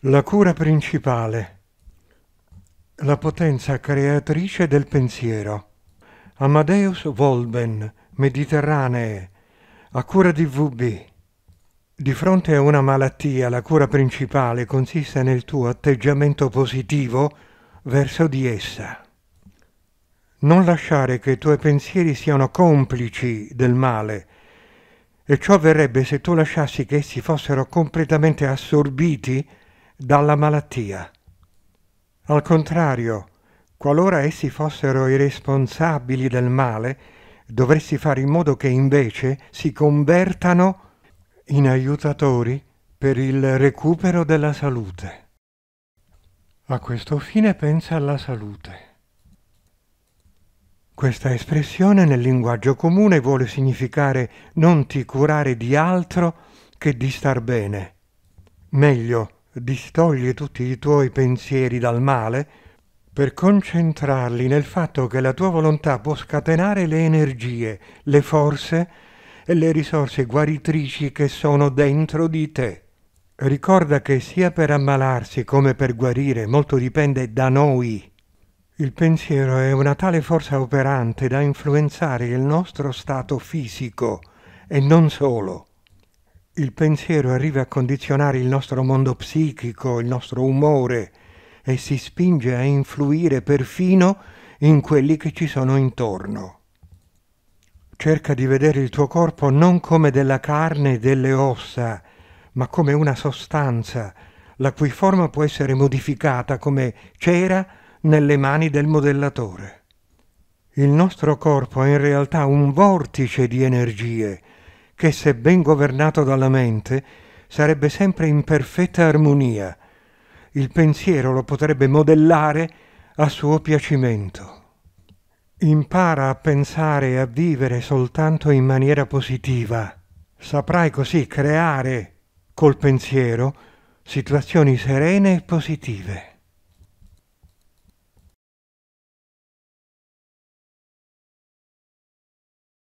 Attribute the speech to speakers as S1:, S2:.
S1: La cura principale, la potenza creatrice del pensiero. Amadeus Volben, Mediterranee, a cura di VB. Di fronte a una malattia, la cura principale consiste nel tuo atteggiamento positivo verso di essa. Non lasciare che i tuoi pensieri siano complici del male, e ciò avverrebbe se tu lasciassi che essi fossero completamente assorbiti dalla malattia. Al contrario, qualora essi fossero i responsabili del male, dovresti fare in modo che invece si convertano in aiutatori per il recupero della salute. A questo fine pensa alla salute. Questa espressione nel linguaggio comune vuole significare non ti curare di altro che di star bene, meglio distogli tutti i tuoi pensieri dal male per concentrarli nel fatto che la tua volontà può scatenare le energie, le forze e le risorse guaritrici che sono dentro di te. Ricorda che sia per ammalarsi come per guarire molto dipende da noi. Il pensiero è una tale forza operante da influenzare il nostro stato fisico e non solo il pensiero arriva a condizionare il nostro mondo psichico, il nostro umore e si spinge a influire perfino in quelli che ci sono intorno. Cerca di vedere il tuo corpo non come della carne e delle ossa, ma come una sostanza, la cui forma può essere modificata come cera nelle mani del modellatore. Il nostro corpo è in realtà un vortice di energie, che se ben governato dalla mente sarebbe sempre in perfetta armonia. Il pensiero lo potrebbe modellare a suo piacimento. Impara a pensare e a vivere soltanto in maniera positiva. Saprai così creare col pensiero situazioni serene e positive.